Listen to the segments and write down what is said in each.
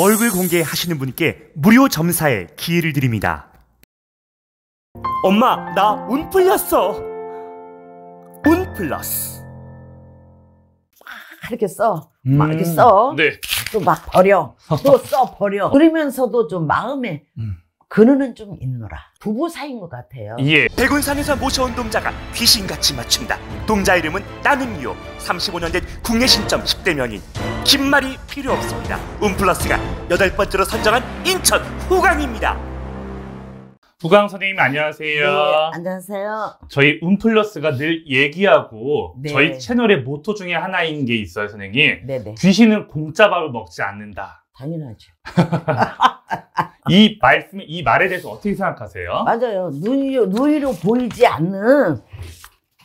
얼굴 공개하시는 분께 무료 점사에 기회를 드립니다. 엄마, 나 운 풀렸어. 운 플러스. 막 이렇게 써. 음. 막 이렇게 써. 네. 또 막 버려. 또 써 버려. 그러면서도 좀 마음에 음. 근원은 좀 있노라. 부부 사이인 것 같아요. 예. 백운산에서 모셔온 동자가 귀신같이 맞춘다. 동자 이름은 나는요. 35년 된 국내 신점 10대 명인 긴 말이 필요 없습니다. 음플러스가 여덟 번째로 선정한 인천 후강입니다. 부강 선생님 안녕하세요. 네, 안녕하세요. 저희 음플러스가 늘 얘기하고 네. 저희 채널의 모토 중에 하나인 게 있어요, 선생님. 네, 네. 귀신은 공짜 밥을 먹지 않는다. 당연하죠. 이 말씀, 이 말에 대해서 어떻게 생각하세요? 맞아요. 눈이 눈이로 보이지 않는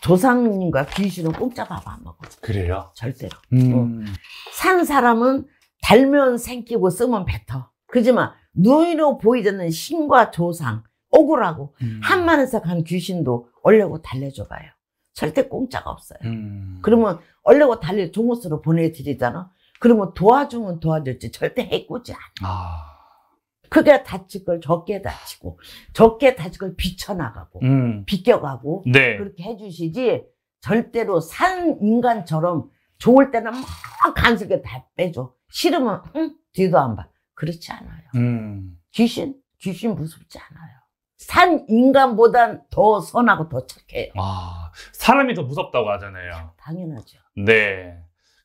조상님과 귀신은 공짜 밥 안 먹어. 그래요? 절대로. 음. 어. 산 사람은 달면 생기고 쓰면 뱉어. 그지만 눈으로 보이지 않는 신과 조상, 억울하고 음. 한만에서 간 귀신도 얼려고 달래줘봐요. 절대 공짜가 없어요. 음. 그러면 얼려고 달래 종호수로 보내드리잖아. 그러면 도와주면 도와줄지 절대 해꾸지 않아. 아. 크게 다칠 걸 적게 다치고 적게 다칠 걸 비춰나가고 음. 비껴가고 네. 그렇게 해주시지 절대로 산 인간처럼 좋을 때는 막 간섭게 다 빼줘 싫으면 응 뒤도 안봐 그렇지 않아요 음. 귀신 귀신 무섭지 않아요 산 인간보단 더 선하고 더 착해요 아 사람이 더 무섭다고 하잖아요 당연하죠 네.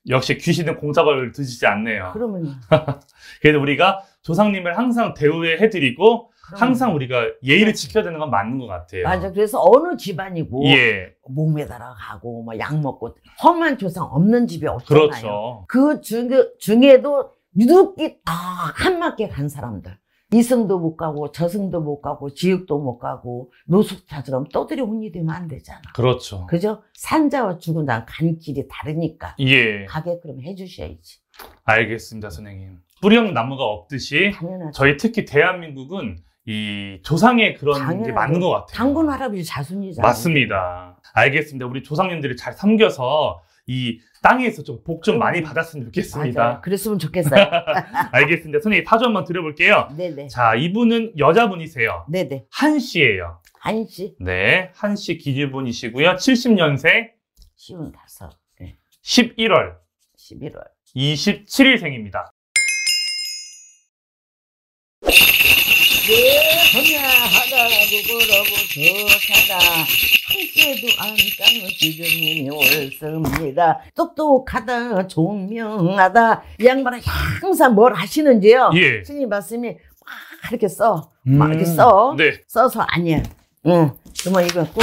역시 귀신은 공석을 드시지 않네요. 그러면 그래서 우리가 조상님을 항상 대우해 드리고 항상 우리가 예의를 그렇죠. 지켜야 되는 건 맞는 것 같아요. 맞아. 그래서 어느 집안이고 예. 목 매달아 가고 뭐약 먹고 험한 조상 없는 집이 없잖아요. 그렇죠. 그 중, 중에도 유독히 다 한맞게 간 사람들. 이성도못 가고 저승도 못 가고 지옥도 못 가고 노숙자처럼 떠들이 혼이 되면 안 되잖아. 그렇죠. 그죠? 산자와 죽은 자간 길이 다르니까. 예. 가게 그럼 해주셔야지. 알겠습니다, 선생님. 뿌리형 나무가 없듯이 당연하죠. 저희 특히 대한민국은 이 조상의 그런 당연하죠. 게 맞는 것 같아요. 당군 할아버지 자손이잖아요. 맞습니다. 알겠습니다. 우리 조상님들이 잘 섬겨서 이 땅에서 좀 복 좀 많이 음. 받았으면 좋겠습니다. 맞아요. 그랬으면 좋겠어요. 알겠습니다. 선생님 사주 한번 들어볼게요. 네네. 자, 이분은 여자분이세요. 네네. 한 씨예요. 한 씨. 네, 한 씨 기질분이시고요. 70년생 쉬운 다 11월 11월. 27일생입니다. 예, 하나 하나라고 걸어보 사다 쉽게도 안 까는 기준이 옳습니다. 똑똑하다, 존명하다. 이 양반은 항상 뭘 하시는지요? 예. 스님 말씀이 막 이렇게 써. 음. 막 이렇게 써. 네. 써서 아니야. 응. 그러면 이거 꾸겨.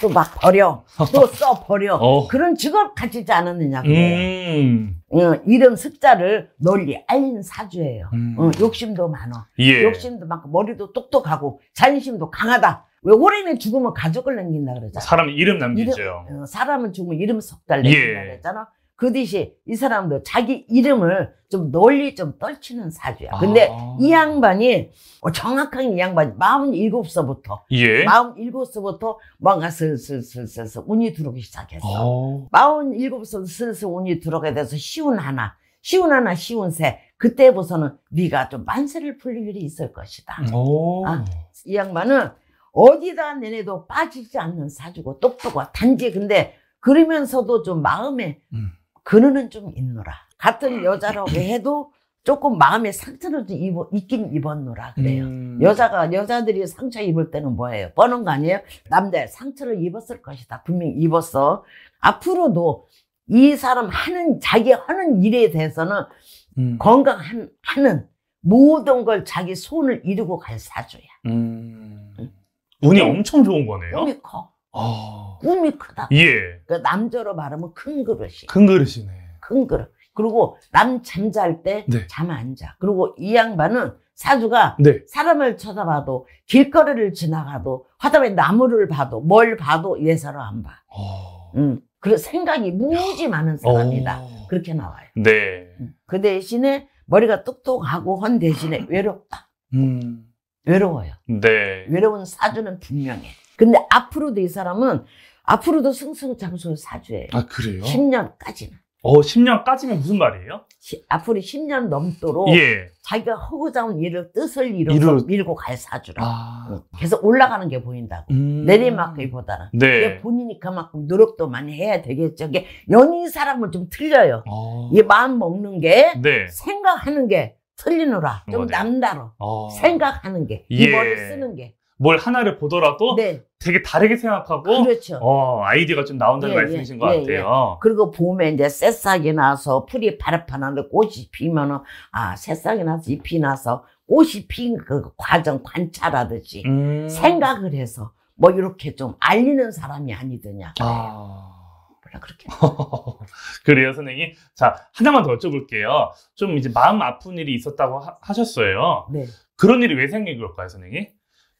또막 버려. 또 써 버려. 어. 그런 직업 가지지 않았느냐고 음. 어, 이름 숫자를 널리 알린 사주예요. 음. 어, 욕심도 많아. 예. 욕심도 많고 머리도 똑똑하고 자신심도 강하다. 왜호랭는 죽으면 가족을 남긴다 그러잖아. 사람 이름 남기죠. 이름, 어, 사람은 죽으면 이름 석달 남긴다 예. 그랬잖아. 그 듯이 이 사람도 자기 이름을 좀 널리 좀 떨치는 사주야. 아. 근데 아. 이 양반이 어, 정확하이 양반이 마흔 일곱 서부터 예. 마흔 일곱 서부터 뭔가 슬슬슬슬 운이 들어오기 시작했어. 어. 마흔 일곱 서 슬슬 운이 들어가게 돼서 시운 하나, 시운 하나, 시운 세. 그때부터는 네가 좀 만세를 풀릴 일이 있을 것이다. 아, 이 양반은 어디다 내내도 빠지지 않는 사주고 똑똑하 단지 근데 그러면서도 좀 마음에 음. 그느는 좀 있노라. 같은 음. 여자라고 해도 조금 마음에 상처를 좀 입어, 있긴 입었노라 그래요. 음. 여자가 여자들이 상처 입을 때는 뭐예요? 뻔한 거 아니에요? 남자 상처를 입었을 것이다. 분명히 입었어. 앞으로도 이 사람 하는 자기 하는 일에 대해서는 음. 건강하는 모든 걸 자기 손을 이루고 갈 사주야. 음. 운이 네. 엄청 좋은 거네요. 꿈이 커. 아, 꿈이 크다. 예. 그 남자로 말하면 큰 그릇이. 큰 그릇이네. 큰 그릇. 그리고 남 잠잘 때 잠안 네. 자. 그리고 이 양반은 사주가 네. 사람을 쳐다봐도 길거리를 지나가도 하다못 나무를 봐도 뭘 봐도 예사로 안 봐. 어. 음. 그 생각이 무지 많은 사람이다. 어. 그렇게 나와요. 네. 음. 그 대신에 머리가 똑똑하고 헌 대신에 아. 외롭다. 음. 외로워요. 네. 외로운 사주는 분명해. 근데 앞으로도 이 사람은 앞으로도 승승장구를 사주예요. 아 그래요? 10년까지는. 어, 10년까지면 무슨 말이에요? 시, 앞으로 10년 넘도록 예. 자기가 허구자운 일을 뜻을 이루서 이루... 밀고 갈 사주라. 아... 그래 올라가는 게 보인다고. 음... 내리막기보다는. 네. 본인이 그만큼 노력도 많이 해야 되겠죠. 연인 사람은 좀 틀려요. 어... 이 마음 먹는 게, 네. 생각하는 게 틀리느라좀 거네요. 남다로 어. 생각하는 게. 이 예. 머리 쓰는 게. 뭘 하나를 보더라도 네. 되게 다르게 생각하고 그렇죠. 어, 아이디가좀 나온다는 예, 예. 말씀이신 예, 것 예, 같아요. 예. 그리고 봄에 이제 새싹이 나서 풀이 파릇파릇한데 꽃이 피면은 아 새싹이 나서 잎이 나서 꽃이 핀그 과정 관찰하듯이 음. 생각을 해서 뭐 이렇게 좀 알리는 사람이 아니더냐. 아. 아, 그렇게. 그래요, 선생님. 자, 하나만 더 여쭤볼게요. 좀 이제 마음 아픈 일이 있었다고 하, 셨어요 네. 그런 일이 왜 생긴 걸까요, 선생님?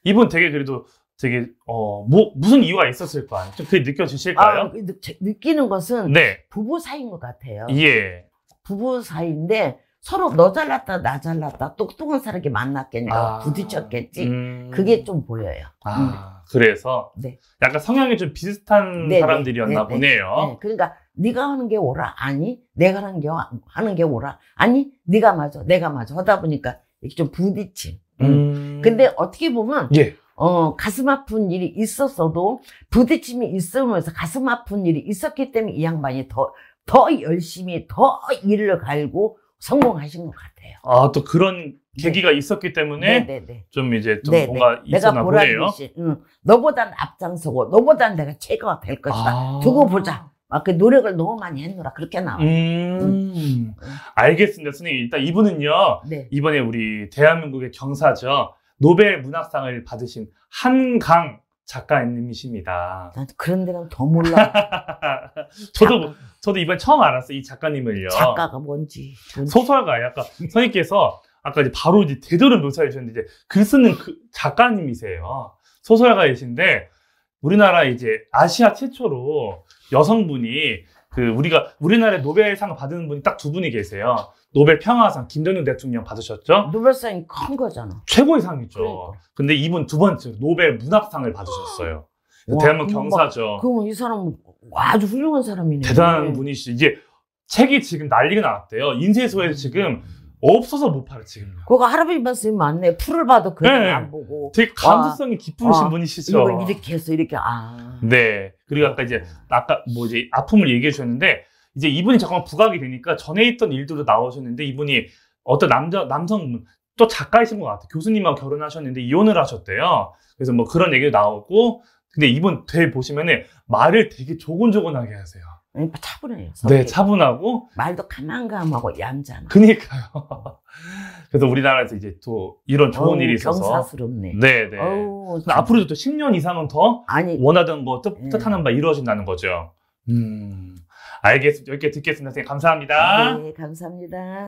이분 되게 그래도 되게 어뭐 무슨 이유가 있었을 거 아니에요? 좀 그게 느껴지실까요? 아, 그 느, 느끼는 것은 네. 부부 사이인 것 같아요. 예. 부부 사이인데 서로 너 잘났다 나 잘났다 똑똑한 사람이 만났겠냐 아, 부딪혔겠지 음... 그게 좀 보여요. 아. 음. 그래서 네. 약간 성향이 좀 비슷한 네, 네. 사람들이었나 네, 네. 보네요. 네, 그러니까 네가 하는 게 오라 아니 내가 하는 게 하는 게 오라 아니 네가 맞아 내가 맞아 하다 보니까 이렇게 좀 부딪힌. 음. 음. 근데 어떻게 보면 예. 어, 가슴 아픈 일이 있었어도 부딪힘이 있으면서 가슴 아픈 일이 있었기 때문에 이 양반이 더, 더 열심히 더 일을 갈고 성공하신 것 같아요. 아, 또 그런 네. 계기가 있었기 때문에 네네네. 좀 이제 좀네 뭔가 있었나 내가 보라는 보네요. 듯이 응. 너보단 앞장서고 너보단 내가 최고가 될 것이다. 아. 두고 보자. 막그 노력을 너무 많이 했노라 그렇게 나와. 요 음. 음, 알겠습니다, 선생님. 일단 이분은요 네. 이번에 우리 대한민국의 경사죠 노벨 문학상을 받으신 한강 작가님이십니다. 난 그런 데는 더 몰라. 저도 저도 이번에 처음 알았어요 이 작가님을요. 작가가 뭔지. 뭔지. 소설가 약간 선생님께서 아까 이제 바로 이제 대대로 묘사해 주셨는데 이제 글 쓰는 그 작가님이세요. 소설가이신데 우리나라 이제 아시아 최초로 여성분이 그 우리가 우리나라에 노벨상 받은 분이 딱 두 분이 계세요. 노벨 평화상 김대중 대통령 받으셨죠? 노벨상이 큰 거잖아. 최고의 상이죠. 그러니까. 근데 이분 두 번째 노벨 문학상을 받으셨어요. 와, 대한민국 경사죠. 그럼 이 사람 은 아주 훌륭한 사람이네. 대단한 분이시. 죠 이게 책이 지금 난리가 나왔대요 인쇄소에서 지금 없어서 못 팔아 지금. 음. 그거 할아버지 말씀이 맞네. 풀을 봐도 그냥 네. 안 보고. 되게 아. 감수성이 와, 깊으신 와, 아. 분이시죠. 이걸 이렇게 해서 이렇게 아. 네. 그리고 아까 이제 아까 뭐 이제 아픔을 얘기해 주셨는데 이제 이분이 잠깐 부각이 되니까 전에 있던 일들로 나오셨는데 이분이 어떤 남자 남성 또 작가이신 것 같아요. 교수님하고 결혼하셨는데 이혼을 하셨대요. 그래서 뭐 그런 얘기도 나오고 근데 이분 되 보시면은 말을 되게 조곤조곤하게 하세요. 그러니까 차분해요. 성격이. 네, 차분하고 말도 가만가만하고 얌전하고. 그니까요. 그래서 우리나라에서 이제 또 이런 좋은 어우, 일이 있어서 경사스럽네. 네, 네. 어우, 앞으로도 또 10년 이상은 더 아니 원하던 거 뜻, 하는바 예. 이루어진다는 거죠. 음. 음. 알겠습니다. 여기까 듣겠습니다. 선생님 감사합니다. 네, 감사합니다.